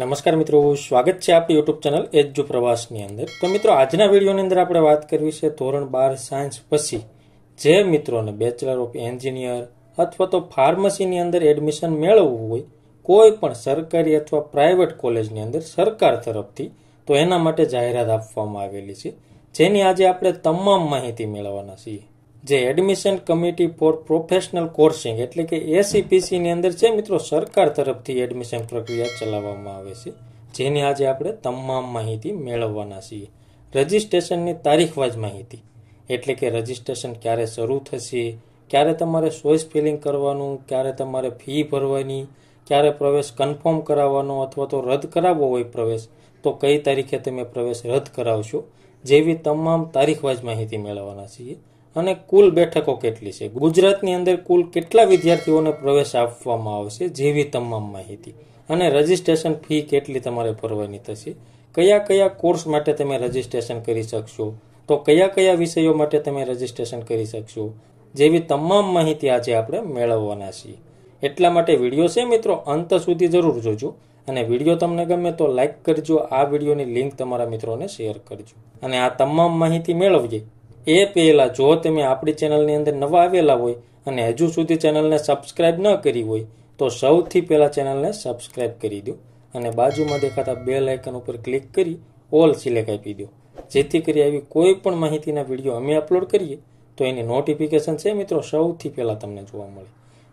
નમસ્કાર મિત્રો સ્વાગત છે આપણી યુટ્યુબ ચેનલ એજ જો પ્રવાસની અંદર તો મિત્રો આજના વિડીયોની અંદર આપણે વાત કરવી છે ધોરણ બાર સાયન્સ પછી જે મિત્રોને બેચલર ઓફ એન્જિનિયર અથવા તો ફાર્મસીની અંદર એડમિશન મેળવવું હોય કોઈ પણ સરકારી અથવા પ્રાઇવેટ કોલેજની અંદર સરકાર તરફથી તો એના માટે જાહેરાત આપવામાં આવેલી છે જેની આજે આપણે તમામ માહિતી મેળવવાના છીએ જે admission committee for professional courses એટલે કે એસીપીસીની અંદર છે મિત્રો સરકાર તરફથી એડમિશન પ્રક્રિયા ચલાવવામાં આવે છે જેની આજે આપણે તમામ માહિતી મેળવવાના છીએ રજીસ્ટ્રેશનની તારીખવાજ માહિતી એટલે કે રજિસ્ટ્રેશન ક્યારે શરૂ થશે ક્યારે તમારે સોઇસ ફિલિંગ કરવાનું ક્યારે તમારે ફી ભરવાની ક્યારે પ્રવેશ કન્ફર્મ કરાવવાનો અથવા તો રદ કરાવવો હોય પ્રવેશ તો કઈ તારીખે તમે પ્રવેશ રદ કરાવશો જેવી તમામ તારીખવાજ માહિતી મેળવવાના છીએ અને કુલ બેઠકો કેટલી છે ગુજરાતની અંદર કુલ કેટલા વિદ્યાર્થીઓને પ્રવેશ આપવામાં આવશે જેવી તમામ માહિતી અને રજીસ્ટ્રેશન ફી કેટલી તમારે ભરવાની થશે કયા કયા કોર્સ માટે તમે રજીસ્ટ્રેશન કરી શકશો તો કયા કયા વિષયો માટે તમે રજીસ્ટ્રેશન કરી શકશો જેવી તમામ માહિતી આજે આપણે મેળવવાના છીએ એટલા માટે વિડીયો છે મિત્રો અંત સુધી જરૂર જોજો અને વિડીયો તમને ગમે તો લાઇક કરજો આ વિડીયોની લિંક તમારા મિત્રોને શેર કરજો અને આ તમામ માહિતી મેળવજે એ પહેલાં જો તમે આપણી ચેનલની અંદર નવા આવેલા હોય અને હજુ સુધી ચેનલને સબસ્ક્રાઇબ ન કરી હોય તો સૌથી પહેલાં ચેનલને સબસ્ક્રાઇબ કરી દો અને બાજુમાં દેખાતા બે આઇકન ઉપર ક્લિક કરી ઓલ સિલેક્ટ આપી દો જેથી કરી આવી કોઈ પણ માહિતીના વિડીયો અમે અપલોડ કરીએ તો એની નોટિફિકેશન છે મિત્રો સૌથી પહેલાં તમને જોવા મળે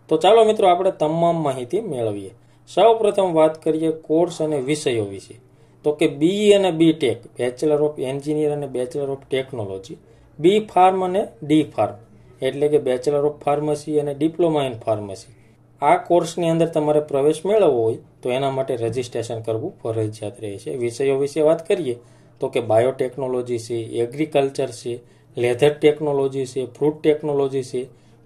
તો ચાલો મિત્રો આપણે તમામ માહિતી મેળવીએ સૌપ્રથમ વાત કરીએ કોર્સ અને વિષયો વિશે તો કે બી e અને B tech bachelor of engineer અને bachelor of technology B pharm અને ડી ફાર્મ એટલે કે બેચલર ઓફ ફાર્મસી અને ડિપ્લોમા ઇન ફાર્મસી આ કોર્સની અંદર તમારે પ્રવેશ મેળવવો હોય તો એના માટે રજીસ્ટ્રેશન કરવું ફરજિયાત રહે છે વિષયો વિશે વાત કરીએ તો કે બાયોટેકનોલોજી છે એગ્રીકલ્ચર છે લેધર ટેકનોલોજી છે ફ્રૂટ ટેકનોલોજી છે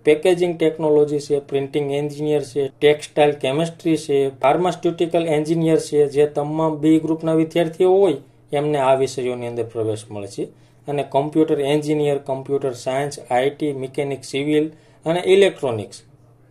પેકેજિંગ ટેકનોલોજી છે પ્રિન્ટિંગ એન્જિનિયર છે ટેક્સટાઇલ કેમિસ્ટ્રી છે ફાર્માસ્યુટિકલ એન્જિનિયર છે જે તમામ બી ગ્રુપના વિદ્યાર્થીઓ હોય એમને આ વિષયોની અંદર પ્રવેશ મળશે અને computer engineer computer science IT mechanic civil અને ઇલેક્ટ્રોનિક્સ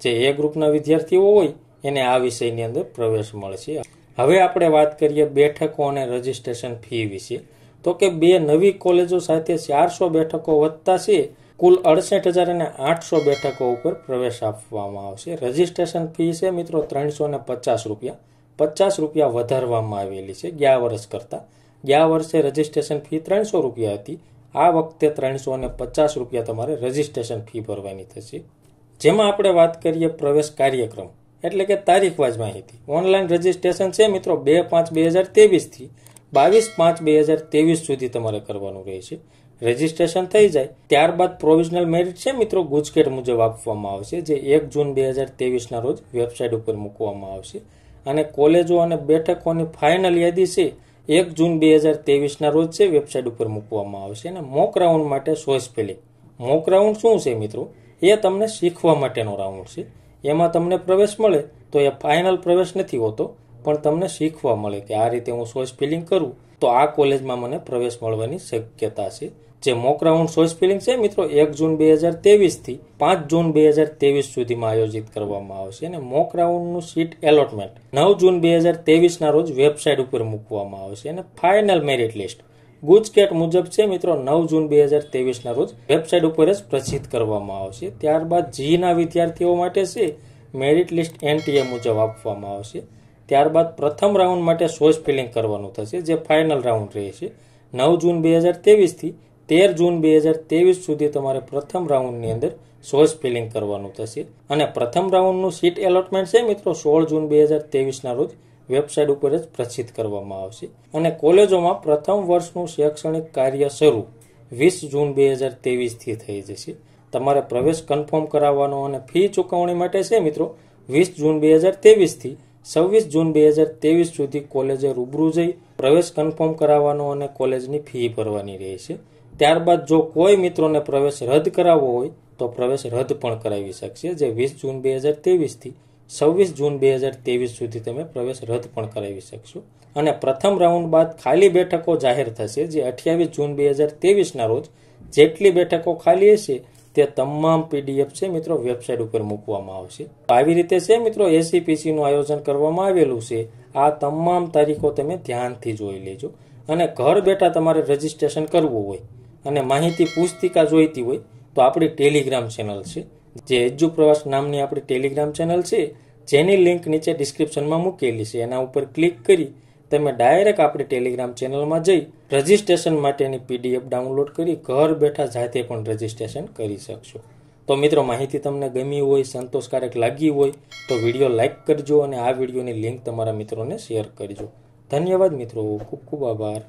જે એ ગ્રુપના વિદ્યાર્થીઓ હોય એને આ વિષયની અંદર પ્રવેશ મળશે હવે આપણે વાત કરીએ બેઠકો અને રજિસ્ટ્રેશન ફી વિશે તો કે બે નવી કોલેજો સાથે ચારસો બેઠકો વધતા છે કુલ અડસઠ હજાર અને આઠસો બેઠકો ઉપર પ્રવેશ આપવામાં આવશે રજિસ્ટ્રેશન ફી છે મિત્રો ત્રણસો પચાસ રૂપિયા પચાસ રૂપિયા વધારવામાં આવેલી છે ગયા વર્ષ કરતાં ગયા વર્ષે રજીસ્ટ્રેશન ફી ત્રણસો રૂપિયા હતી આ વખતે ત્રણસો અને પચાસ રૂપિયા તમારે રજીસ્ટ્રેશન ફી ભરવાની થશે જેમાં આપણે વાત કરીએ પ્રવેશ કાર્યક્રમ એટલે કે તારીખવાજ માહિતી ઓનલાઈન રજીસ્ટ્રેશન છે મિત્રો બે પાંચ બે હજાર તેવીસથી બાવીસ પાંચ બે હજાર તેવીસ સુધી તમારે કરવાનું રહેશે રજિસ્ટ્રેશન થઈ જાય ત્યારબાદ પ્રોવિઝનલ મેરિટ છે મિત્રો ગુજકેટ મુજબ આપવામાં આવશે જે એક જૂન બે હજાર તેવીસના રોજ વેબસાઇટ ઉપર મૂકવામાં આવશે અને કોલેજો અને બેઠકોની ફાઇનલ યાદી છે એક જૂન બે હજાર તેવીસના રોજ છે વેબસાઇટ ઉપર મૂકવામાં આવશે અને મોક રાઉન્ડ માટે ચોઈસ પેલી મોક રાઉન્ડ શું છે મિત્રો એ તમને શીખવા માટેનો રાઉન્ડ છે એમાં તમને પ્રવેશ મળે તો એ ફાઇનલ પ્રવેશ નથી હોતો પણ તમને શીખવા મળે કે આ રીતે હું ચોઈસ ફિલિંગ કરું તો આ કોલેજમાં મને પ્રવેશ મળવાની શક્યતા છે જે મોક રાઉન્ડ ચોઇસ ફિલિંગ છે મિત્રો એક જૂન બે હજાર તેવીસથી પાંચ જૂન બે હજાર તેવીસ સુધીમાં આયોજિત કરવામાં આવશે અને મોક રાઉન્ડનું સીટ એલોટમેન્ટ નવ જૂન બે હજાર તેવીસના રોજ વેબસાઇટ ઉપર મૂકવામાં આવશે અને ફાઇનલ મેરિટ લિસ્ટ ગુજકેટ મુજબ છે મિત્રો નવ જૂન બે હજાર તેવીસના રોજ વેબસાઇટ ઉપર જ પ્રસિદ્ધ કરવામાં આવશે ત્યારબાદ જીના વિદ્યાર્થીઓ માટે છે મેરિટ લિસ્ટ એનટીએ મુજબ આપવામાં આવશે ત્યારબાદ પ્રથમ રાઉન્ડ માટે સોઇસ ફિલિંગ કરવાનું થશે જે ફાઇનલ રાઉન્ડ રહેશે નવ જૂન બે હજાર તેવીસથી તેર જૂન બે હજાર ત્રેવીસ સુધી તમારે પ્રથમ રાઉન્ડની અંદર સોર્સ ફિલિંગ કરવાનું થશે અને પ્રથમ રાઉન્ડનું સીટ એલોટમેન્ટ છે મિત્રો સોળ જૂન બે હજાર ત્રેવીસના રોજ વેબસાઇટ ઉપર જ પ્રસિદ્ધ કરવામાં આવશે અને કોલેજોમાં પ્રથમ વર્ષનું શૈક્ષણિક કાર્ય શરૂ વીસ જૂન બે હજાર ત્રેવીસથી થઈ જશે તમારે પ્રવેશ કન્ફર્મ કરાવવાનો અને ફી ચૂકવણી માટે છે મિત્રો વીસ જૂન બે હજાર ત્રેવીસથી છવ્વીસ જૂન બે હજાર ત્રેવીસ સુધી કોલેજે રૂબરૂ જઈ પ્રવેશ કન્ફર્મ કરાવવાનો અને કોલેજની ફી ભરવાની રહેશે ત્યારબાદ જો કોઈ મિત્રોને પ્રવેશ રદ કરાવવો હોય તો પ્રવેશ રદ પણ કરાવી શકશે જે વીસ જૂન બે હજાર ત્રેવીસથી છવ્વીસ જૂન બે હજાર ત્રેવીસ સુધી તમે પ્રવેશ રદ પણ કરાવી શકશો અને પ્રથમ રાઉન્ડ બાદ ખાલી બેઠકો જાહેર થશે જે અઠ્યાવીસ જૂન બે હજાર ત્રેવીસના રોજ જેટલી બેઠકો ખાલી હશે તે તમામ પીડીએફ છે મિત્રો વેબસાઇટ ઉપર મૂકવામાં આવશે આવી રીતે છે મિત્રો એસીપીસીનું આયોજન કરવામાં આવેલું છે આ તમામ તારીખો તમે ધ્યાનથી જોઈ લેજો અને ઘર બેઠા તમારે રજીસ્ટ્રેશન કરવું હોય અને માહિતી પુસ્તિકા જોઈતી હોય તો આપણી ટેલિગ્રામ ચેનલ છે જે એજ્જુ પ્રવાસ નામની આપણી ટેલિગ્રામ ચેનલ છે જેની લિંક નીચે ડિસ્ક્રિપ્શનમાં મૂકેલી છે એના ઉપર ક્લિક કરી તમે ડાયરેક્ટ આપણી ટેલિગ્રામ ચેનલમાં જઈ રજિસ્ટ્રેશન માટેની પીડીએફ ડાઉનલોડ કરી ઘર બેઠા જાતે પણ રજિસ્ટ્રેશન કરી શકશો તો મિત્રો માહિતી તમને ગમી હોય સંતોષકારક લાગી હોય તો વિડીયો લાઇક કરજો અને આ વિડીયોની લિંક તમારા મિત્રોને શેર કરજો ધન્યવાદ મિત્રો ખૂબ ખૂબ આભાર